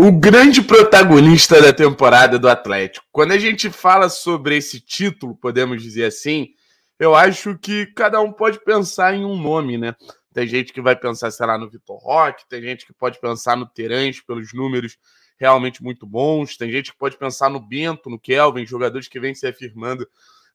o grande protagonista da temporada do Atlético. Quando a gente fala sobre esse título, podemos dizer assim, eu acho que cada um pode pensar em um nome, né? Tem gente que vai pensar, sei lá, no Vitor Roque, tem gente que pode pensar no Terãs pelos números realmente muito bons, tem gente que pode pensar no Bento, no Kelvin, jogadores que vêm se afirmando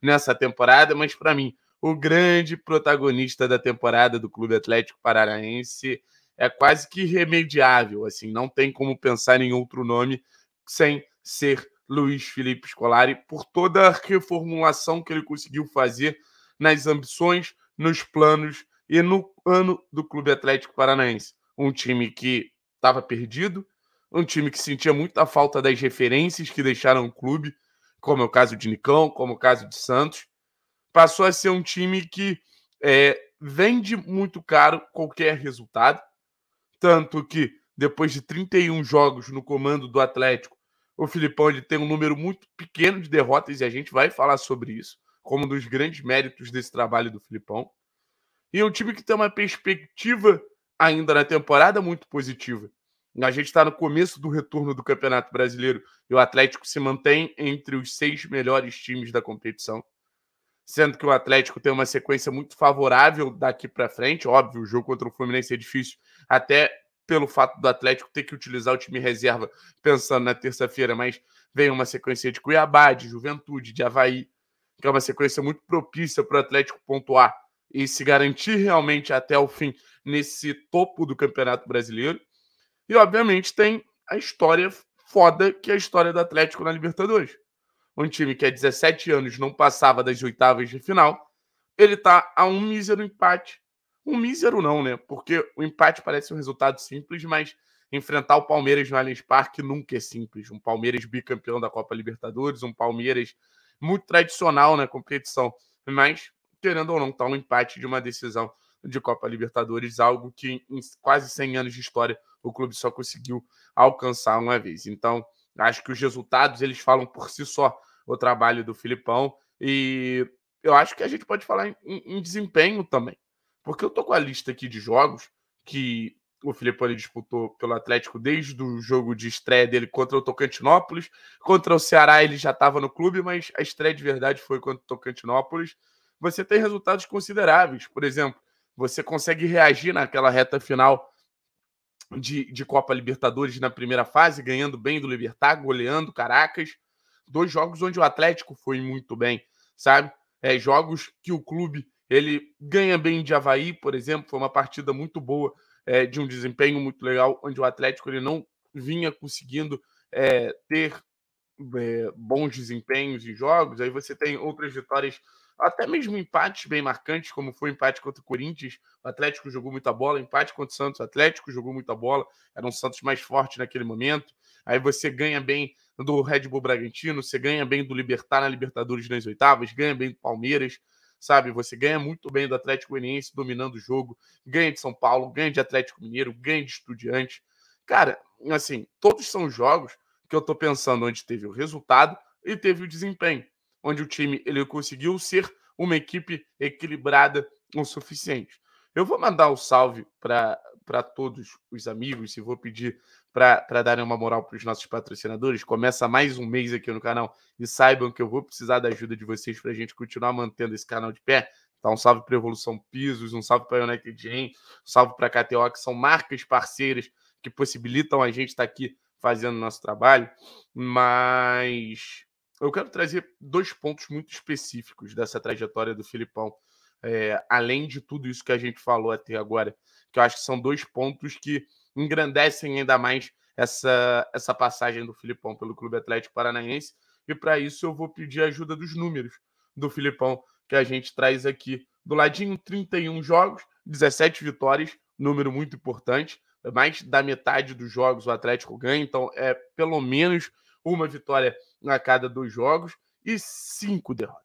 nessa temporada, mas para mim, o grande protagonista da temporada do Clube Atlético Paranaense é quase que irremediável, assim, não tem como pensar em outro nome sem ser Luiz Felipe Scolari, por toda a reformulação que ele conseguiu fazer nas ambições, nos planos e no ano do Clube Atlético Paranaense. Um time que estava perdido, um time que sentia muita falta das referências que deixaram o clube, como é o caso de Nicão, como é o caso de Santos, passou a ser um time que é, vende muito caro qualquer resultado, tanto que, depois de 31 jogos no comando do Atlético, o Filipão ele tem um número muito pequeno de derrotas e a gente vai falar sobre isso, como um dos grandes méritos desse trabalho do Filipão. E é um time que tem uma perspectiva ainda na temporada muito positiva. A gente está no começo do retorno do Campeonato Brasileiro e o Atlético se mantém entre os seis melhores times da competição sendo que o Atlético tem uma sequência muito favorável daqui para frente. Óbvio, o jogo contra o Fluminense é difícil, até pelo fato do Atlético ter que utilizar o time reserva pensando na terça-feira, mas vem uma sequência de Cuiabá, de Juventude, de Havaí, que é uma sequência muito propícia para o Atlético pontuar e se garantir realmente até o fim nesse topo do Campeonato Brasileiro. E, obviamente, tem a história foda que é a história do Atlético na Libertadores um time que há 17 anos não passava das oitavas de final, ele está a um mísero empate. Um mísero não, né? Porque o empate parece um resultado simples, mas enfrentar o Palmeiras no Allianz Parque nunca é simples. Um Palmeiras bicampeão da Copa Libertadores, um Palmeiras muito tradicional na competição, mas querendo ou não, está um empate de uma decisão de Copa Libertadores, algo que em quase 100 anos de história o clube só conseguiu alcançar uma vez. Então, Acho que os resultados eles falam por si só o trabalho do Filipão e eu acho que a gente pode falar em, em desempenho também, porque eu tô com a lista aqui de jogos que o Filipão ele disputou pelo Atlético desde o jogo de estreia dele contra o Tocantinópolis. Contra o Ceará ele já estava no clube, mas a estreia de verdade foi contra o Tocantinópolis. Você tem resultados consideráveis. Por exemplo, você consegue reagir naquela reta final de, de Copa Libertadores na primeira fase, ganhando bem do Libertar, goleando Caracas. Dois jogos onde o Atlético foi muito bem, sabe? É, jogos que o clube ele ganha bem de Havaí, por exemplo, foi uma partida muito boa, é, de um desempenho muito legal, onde o Atlético ele não vinha conseguindo é, ter é, bons desempenhos em jogos. Aí você tem outras vitórias até mesmo empates bem marcantes, como foi o empate contra o Corinthians, o Atlético jogou muita bola, empate contra o Santos, o Atlético jogou muita bola, era um Santos mais forte naquele momento. Aí você ganha bem do Red Bull Bragantino, você ganha bem do Libertar na Libertadores nas oitavas, ganha bem do Palmeiras, sabe? Você ganha muito bem do Atlético Goianiense dominando o jogo, ganha de São Paulo, ganha de Atlético Mineiro, ganha de Estudiantes. Cara, assim, todos são jogos que eu tô pensando onde teve o resultado e teve o desempenho onde o time ele conseguiu ser uma equipe equilibrada o suficiente. Eu vou mandar um salve para todos os amigos e vou pedir para darem uma moral para os nossos patrocinadores. Começa mais um mês aqui no canal e saibam que eu vou precisar da ajuda de vocês para a gente continuar mantendo esse canal de pé. Então um salve para Evolução Pisos, um salve para a United Gen, um salve para a KTO, que são marcas parceiras que possibilitam a gente estar tá aqui fazendo nosso trabalho. Mas eu quero trazer dois pontos muito específicos dessa trajetória do Filipão. É, além de tudo isso que a gente falou até agora, que eu acho que são dois pontos que engrandecem ainda mais essa, essa passagem do Filipão pelo Clube Atlético Paranaense. E para isso eu vou pedir a ajuda dos números do Filipão que a gente traz aqui. Do ladinho, 31 jogos, 17 vitórias, número muito importante. Mais da metade dos jogos o Atlético ganha, então é pelo menos uma vitória a cada dois jogos e cinco derrotas.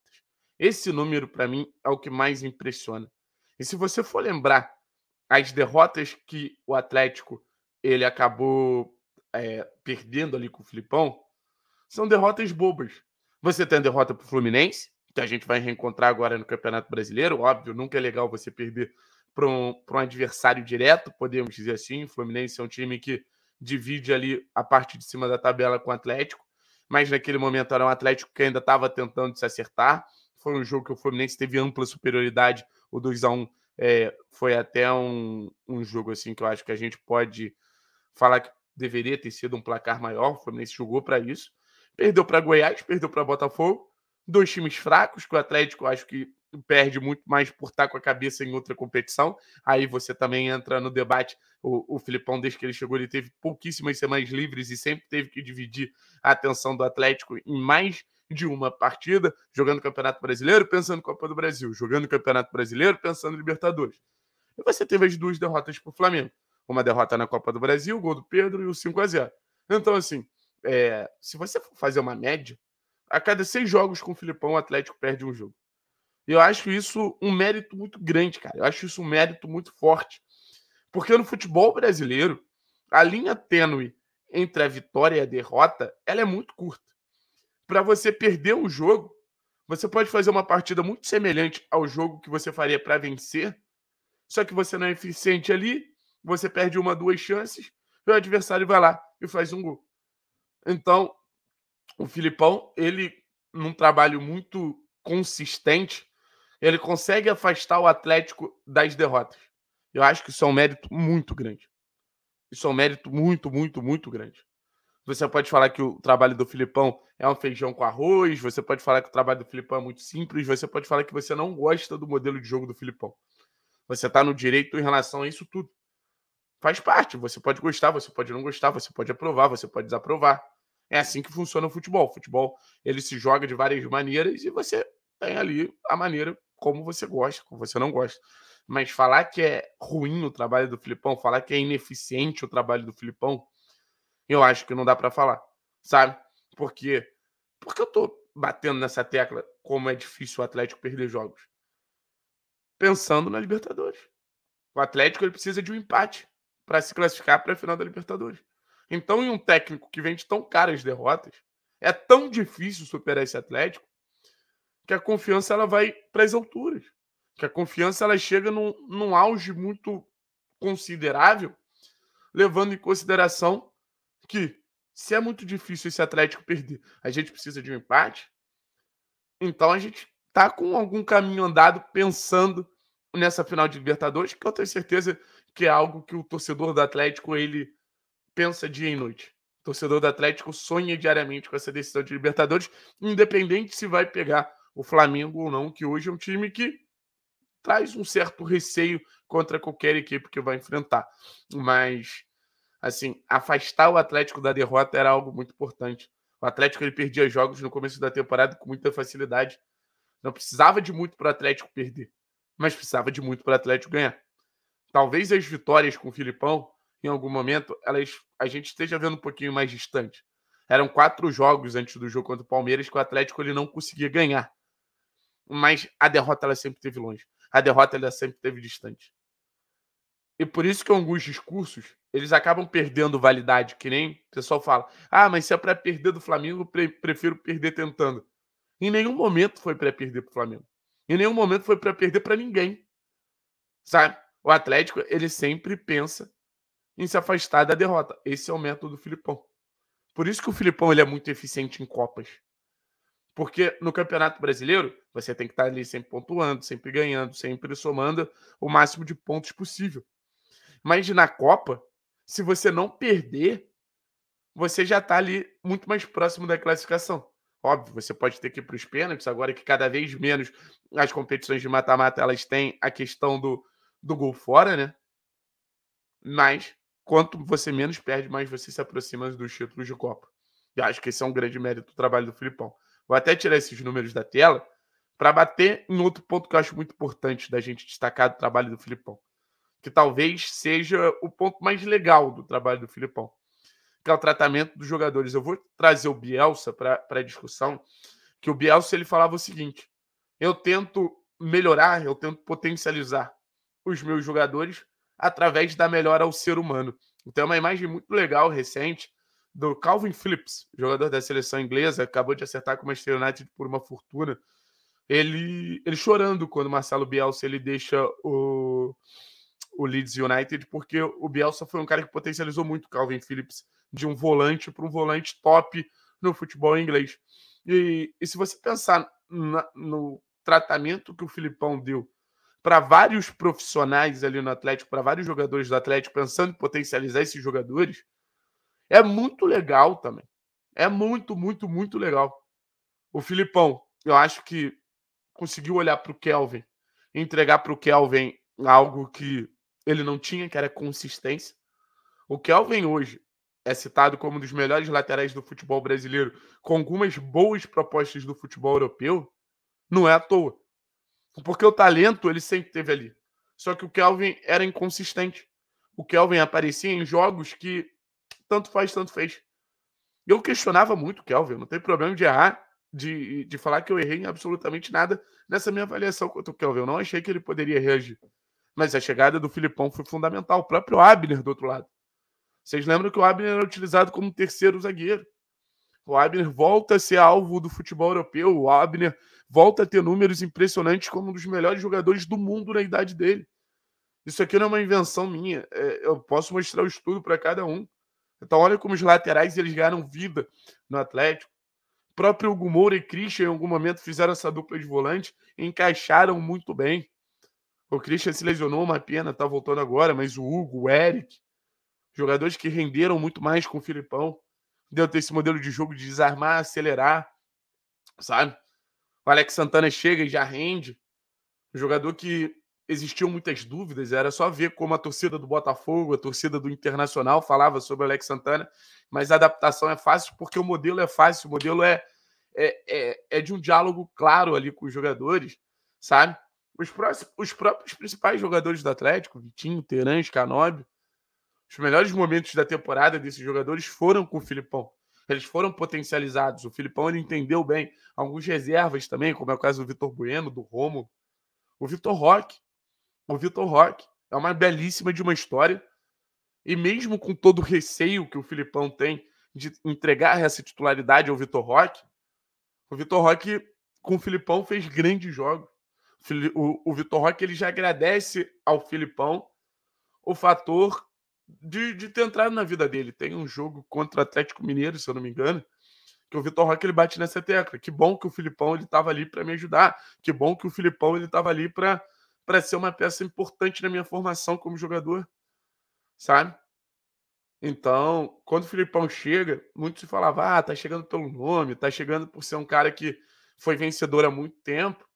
Esse número, para mim, é o que mais impressiona. E se você for lembrar as derrotas que o Atlético ele acabou é, perdendo ali com o Filipão, são derrotas bobas. Você tem a derrota para o Fluminense, que a gente vai reencontrar agora no Campeonato Brasileiro. Óbvio, nunca é legal você perder para um, um adversário direto, podemos dizer assim. O Fluminense é um time que divide ali a parte de cima da tabela com o Atlético, mas naquele momento era um Atlético que ainda estava tentando se acertar. Foi um jogo que o Fluminense teve ampla superioridade, o 2 a 1 é, foi até um, um jogo assim que eu acho que a gente pode falar que deveria ter sido um placar maior. O Fluminense jogou para isso. Perdeu para Goiás, perdeu para Botafogo dois times fracos, que o Atlético acho que perde muito mais por estar tá com a cabeça em outra competição. Aí você também entra no debate. O, o Filipão, desde que ele chegou, ele teve pouquíssimas semanas livres e sempre teve que dividir a atenção do Atlético em mais de uma partida, jogando Campeonato Brasileiro, pensando Copa do Brasil, jogando Campeonato Brasileiro, pensando Libertadores. E você teve as duas derrotas para o Flamengo. Uma derrota na Copa do Brasil, o gol do Pedro e o 5 a 0 Então, assim, é, se você for fazer uma média, a cada seis jogos com o Filipão, o Atlético perde um jogo. Eu acho isso um mérito muito grande, cara. Eu acho isso um mérito muito forte. Porque no futebol brasileiro, a linha tênue entre a vitória e a derrota, ela é muito curta. Para você perder um jogo, você pode fazer uma partida muito semelhante ao jogo que você faria para vencer, só que você não é eficiente ali, você perde uma, duas chances, e o adversário vai lá e faz um gol. Então, o Filipão, ele, num trabalho muito consistente, ele consegue afastar o Atlético das derrotas. Eu acho que isso é um mérito muito grande. Isso é um mérito muito, muito, muito grande. Você pode falar que o trabalho do Filipão é um feijão com arroz, você pode falar que o trabalho do Filipão é muito simples, você pode falar que você não gosta do modelo de jogo do Filipão. Você está no direito em relação a isso tudo. Faz parte, você pode gostar, você pode não gostar, você pode aprovar, você pode desaprovar. É assim que funciona o futebol. O futebol ele se joga de várias maneiras e você tem ali a maneira como você gosta, como você não gosta. Mas falar que é ruim o trabalho do Filipão, falar que é ineficiente o trabalho do Filipão, eu acho que não dá para falar, sabe? Porque porque eu tô batendo nessa tecla como é difícil o Atlético perder jogos. Pensando na Libertadores. O Atlético ele precisa de um empate para se classificar para a final da Libertadores. Então, em um técnico que vende tão caras derrotas, é tão difícil superar esse Atlético que a confiança ela vai para as alturas. Que a confiança ela chega num, num auge muito considerável, levando em consideração que se é muito difícil esse Atlético perder, a gente precisa de um empate. Então a gente tá com algum caminho andado pensando nessa final de Libertadores, que eu tenho certeza que é algo que o torcedor do Atlético ele pensa dia e noite. O torcedor do Atlético sonha diariamente com essa decisão de Libertadores, independente se vai pegar o Flamengo ou não, que hoje é um time que traz um certo receio contra qualquer equipe que vai enfrentar. Mas, assim, afastar o Atlético da derrota era algo muito importante. O Atlético ele perdia jogos no começo da temporada com muita facilidade. Não precisava de muito para o Atlético perder, mas precisava de muito para o Atlético ganhar. Talvez as vitórias com o Filipão em algum momento elas, a gente esteja vendo um pouquinho mais distante. Eram quatro jogos antes do jogo contra o Palmeiras que o Atlético ele não conseguia ganhar. Mas a derrota ela sempre teve longe. A derrota ela sempre teve distante. E por isso que alguns discursos, eles acabam perdendo validade, que nem o pessoal fala: "Ah, mas se é para perder do Flamengo, pre prefiro perder tentando". Em nenhum momento foi para perder pro Flamengo. Em nenhum momento foi para perder para ninguém. Sabe? O Atlético, ele sempre pensa em se afastar da derrota. Esse é o método do Filipão. Por isso que o Filipão ele é muito eficiente em Copas. Porque no Campeonato Brasileiro, você tem que estar ali sempre pontuando, sempre ganhando, sempre somando o máximo de pontos possível. Mas na Copa, se você não perder, você já está ali muito mais próximo da classificação. Óbvio, você pode ter que ir para os pênaltis, agora que cada vez menos as competições de mata-mata elas têm a questão do, do gol fora, né? Mas quanto você menos perde, mais você se aproxima dos títulos de Copa. E acho que esse é um grande mérito do trabalho do Filipão. Vou até tirar esses números da tela para bater em outro ponto que eu acho muito importante da gente destacar do trabalho do Filipão, que talvez seja o ponto mais legal do trabalho do Filipão, que é o tratamento dos jogadores. Eu vou trazer o Bielsa para a discussão, que o Bielsa ele falava o seguinte: eu tento melhorar, eu tento potencializar os meus jogadores através da melhora ao ser humano. Então é uma imagem muito legal, recente, do Calvin Phillips, jogador da seleção inglesa, acabou de acertar com o Manchester United por uma fortuna. Ele, ele chorando quando Marcelo Bielsa ele deixa o, o Leeds United, porque o Bielsa foi um cara que potencializou muito o Calvin Phillips de um volante para um volante top no futebol inglês. E, e se você pensar na, no tratamento que o Filipão deu para vários profissionais ali no Atlético, para vários jogadores do Atlético, pensando em potencializar esses jogadores, é muito legal também. É muito, muito, muito legal. O Filipão, eu acho que conseguiu olhar para o Kelvin, entregar para o Kelvin algo que ele não tinha, que era consistência. O Kelvin hoje é citado como um dos melhores laterais do futebol brasileiro, com algumas boas propostas do futebol europeu, não é à toa. Porque o talento ele sempre teve ali. Só que o Kelvin era inconsistente. O Kelvin aparecia em jogos que tanto faz, tanto fez. Eu questionava muito o Kelvin, não tem problema de errar, de, de falar que eu errei em absolutamente nada nessa minha avaliação contra o Kelvin. Eu não achei que ele poderia reagir. Mas a chegada do Filipão foi fundamental. O próprio Abner do outro lado. Vocês lembram que o Abner era utilizado como terceiro zagueiro. O Abner volta a ser alvo do futebol europeu. O Abner volta a ter números impressionantes como um dos melhores jogadores do mundo na idade dele. Isso aqui não é uma invenção minha. É, eu posso mostrar o estudo para cada um. Então, olha como os laterais eles ganharam vida no Atlético. O próprio Moura e Christian, em algum momento, fizeram essa dupla de volante, encaixaram muito bem. O Christian se lesionou, uma pena, tá voltando agora, mas o Hugo, o Eric, jogadores que renderam muito mais com o Filipão deu ter esse modelo de jogo de desarmar, acelerar, sabe? O Alex Santana chega e já rende. Um jogador que existiam muitas dúvidas, era só ver como a torcida do Botafogo, a torcida do Internacional falava sobre o Alex Santana, mas a adaptação é fácil porque o modelo é fácil, o modelo é, é, é, é de um diálogo claro ali com os jogadores, sabe? Os, próximos, os próprios principais jogadores do Atlético, Vitinho, Terãs, Canobi, os melhores momentos da temporada desses jogadores foram com o Filipão. Eles foram potencializados. O Filipão ele entendeu bem. Alguns reservas também, como é o caso do Vitor Bueno, do Romo. O Vitor Roque. O Vitor Roque. É uma belíssima de uma história. E mesmo com todo o receio que o Filipão tem de entregar essa titularidade ao Vitor Roque, o Vitor Roque, com o Filipão, fez grandes jogos. O, o Vitor Roque ele já agradece ao Filipão o fator de, de ter entrado na vida dele. Tem um jogo contra o Atlético Mineiro, se eu não me engano, que o Vitor Roque ele bate nessa tecla. Que bom que o Filipão ele estava ali para me ajudar. Que bom que o Filipão ele estava ali para para ser uma peça importante na minha formação como jogador, sabe? Então, quando o Filipão chega, muito se falava, ah, tá chegando pelo nome, tá chegando por ser um cara que foi vencedor há muito tempo,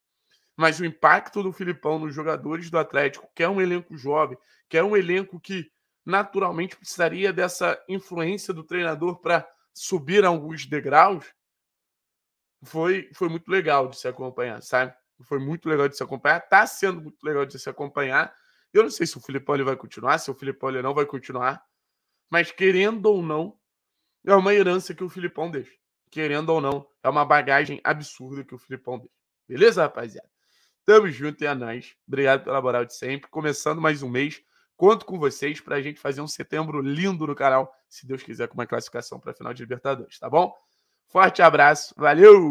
mas o impacto do Filipão nos jogadores do Atlético, que é um elenco jovem, que é um elenco que naturalmente precisaria dessa influência do treinador para subir alguns degraus. Foi, foi muito legal de se acompanhar, sabe? Foi muito legal de se acompanhar, tá sendo muito legal de se acompanhar. Eu não sei se o Filipão ele vai continuar, se o Filipão ele não vai continuar, mas querendo ou não, é uma herança que o Filipão deixa. Querendo ou não, é uma bagagem absurda que o Filipão deixa. Beleza, rapaziada? Tamo junto e é nóis. Obrigado pela moral de sempre. Começando mais um mês Conto com vocês para a gente fazer um setembro lindo no canal, se Deus quiser, com uma classificação para a final de Libertadores, tá bom? Forte abraço, valeu!